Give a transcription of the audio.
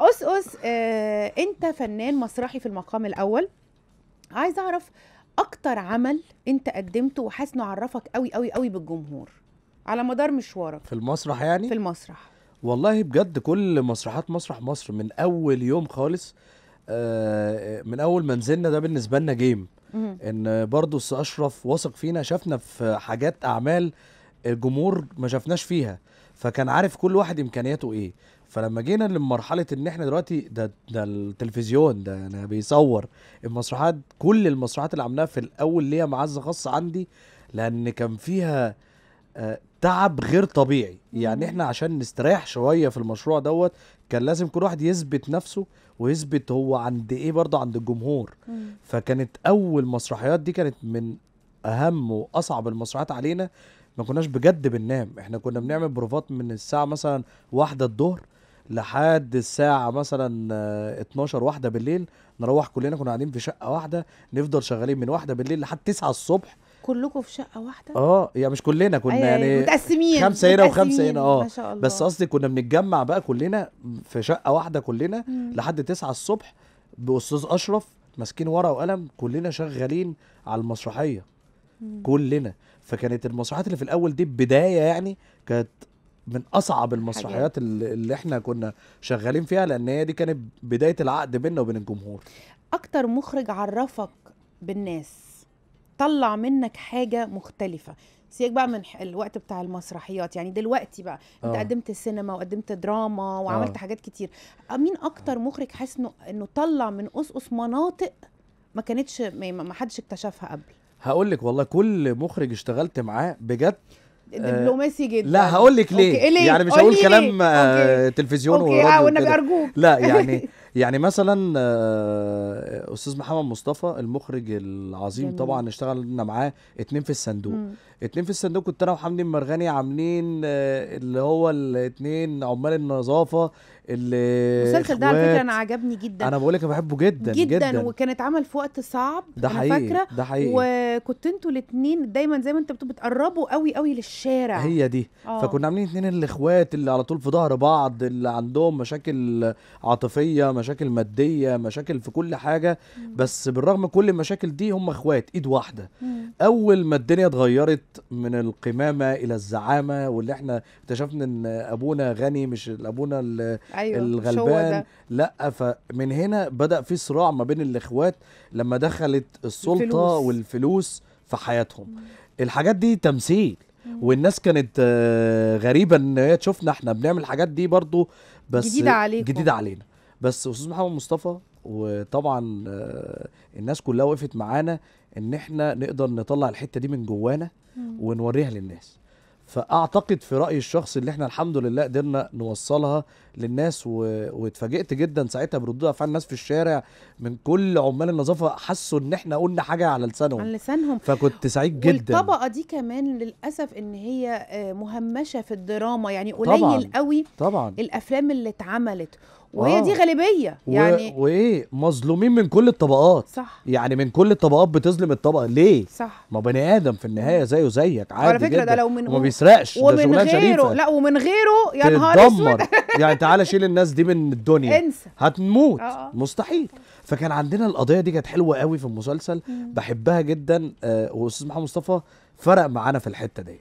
أس أس آه، أنت فنان مسرحي في المقام الأول عايز أعرف أكتر عمل أنت قدمته وحاسس إنه عرفك قوي قوي قوي بالجمهور على مدار مشوارك في المسرح يعني في المسرح والله بجد كل مسرحات مسرح مصر من أول يوم خالص آه، من أول ما نزلنا ده بالنسبة لنا جيم مم. إن برضه السي أشرف واثق فينا شافنا في حاجات أعمال الجمهور ما شافناش فيها فكان عارف كل واحد امكانياته ايه فلما جينا لمرحله ان احنا دلوقتي ده ده التلفزيون ده انا بيصور المسرحيات كل المسرحيات اللي عملناها في الاول ليها معزه خاصه عندي لان كان فيها آه، تعب غير طبيعي يعني احنا عشان نستريح شويه في المشروع دوت كان لازم كل واحد يثبت نفسه ويثبت هو عند ايه برضه عند الجمهور فكانت اول مسرحيات دي كانت من اهم واصعب المسرحيات علينا ما كناش بجد بننام احنا كنا بنعمل بروفات من الساعه مثلا واحدة الظهر لحد الساعة مثلا 12 آه، واحدة بالليل نروح كلنا كنا قاعدين في شقة واحدة نفضل شغالين من واحدة بالليل لحد 9 الصبح كلكم في شقه واحده اه يعني مش كلنا كنا أيه يعني متقسمين خمسه هنا وخمسه هنا اه بس قصدي كنا بنتجمع بقى كلنا في شقه واحده كلنا مم. لحد 9 الصبح باستاذ اشرف ماسكين ورقه وقلم كلنا شغالين على المسرحيه مم. كلنا فكانت المسرحيات اللي في الاول دي بدايه يعني كانت من اصعب المسرحيات اللي احنا كنا شغالين فيها لان هي دي كانت بدايه العقد بيننا وبين الجمهور اكتر مخرج عرفك بالناس طلع منك حاجه مختلفه سيبك بقى من الوقت بتاع المسرحيات يعني دلوقتي بقى أوه. انت آه. قدمت سينما وقدمت دراما وعملت أوه. حاجات كتير مين اكتر مخرج حاسس انه انه طلع من قصقص مناطق ما كانتش ما حدش اكتشفها قبل هقول لك والله كل مخرج اشتغلت معاه بجد دبلوماسي آه، جدا لا هقول لك ليه. ليه يعني مش هقول كلام آه، تلفزيون أوكي. آه، وانا ارجوك لا يعني يعني مثلا آه، استاذ محمد مصطفى المخرج العظيم جميل. طبعا اشتغلنا معاه اتنين في الصندوق مم. اتنين في الصندوق كنت انا وحمدي المرغني عاملين آه، اللي هو الاتنين عمال النظافه اللي المسلسل ده على فكره انا عجبني جدا انا بقول لك انا بحبه جدا جدا, جداً. وكان اتعمل في وقت صعب ده حقيقي أنا فاكره ده حقيقي وكنت انتوا الاثنين دايما زي ما انت بتقول بتقربوا قوي قوي للشارع هي دي أوه. فكنا عاملين اتنين الاخوات اللي على طول في ظهر بعض اللي عندهم مشاكل عاطفيه مشاكل ماديه مشاكل في كل حاجه بس بالرغم كل المشاكل دي هم اخوات ايد واحده اول ما الدنيا اتغيرت من القمامه الى الزعامه واللي احنا اكتشفنا ان ابونا غني مش ابونا أيوة. الغلبان لا فمن هنا بدا في صراع ما بين الاخوات لما دخلت السلطه الفلوس. والفلوس في حياتهم الحاجات دي تمثيل والناس كانت آه، غريبه ان هي تشوفنا احنا بنعمل الحاجات دي برضو بس جديده عليكم جديده علينا بس استاذ محمد مصطفى وطبعا آه، الناس كلها وقفت معانا ان احنا نقدر نطلع الحته دي من جوانا ونوريها للناس فاعتقد في رايي الشخصي اللي احنا الحمد لله قدرنا نوصلها للناس و... واتفاجئت جدا ساعتها بردود افعال الناس في الشارع من كل عمال النظافه حسوا ان احنا قلنا حاجه على لسانهم على لسانهم فكنت سعيد جدا الطبقه دي كمان للاسف ان هي آه، مهمشه في الدراما يعني قليل طبعًا قوي طبعا الافلام اللي اتعملت وهي آه. دي غالبيه يعني و... وايه مظلومين من كل الطبقات صح يعني من كل الطبقات بتظلم الطبقه ليه صح ما بني ادم في النهايه زيه زيك عادي على فكره ده لو من وما بيسرقش ومن غيره شريفه لا ومن غيره يا نهار اسود يعني تعالى شيل الناس دي من الدنيا انسى هتموت آه. مستحيل فكان عندنا القضيه دي كانت حلوه قوي في المسلسل مم. بحبها جدا آه واستاذ محمد مصطفى فرق معانا في الحته ديت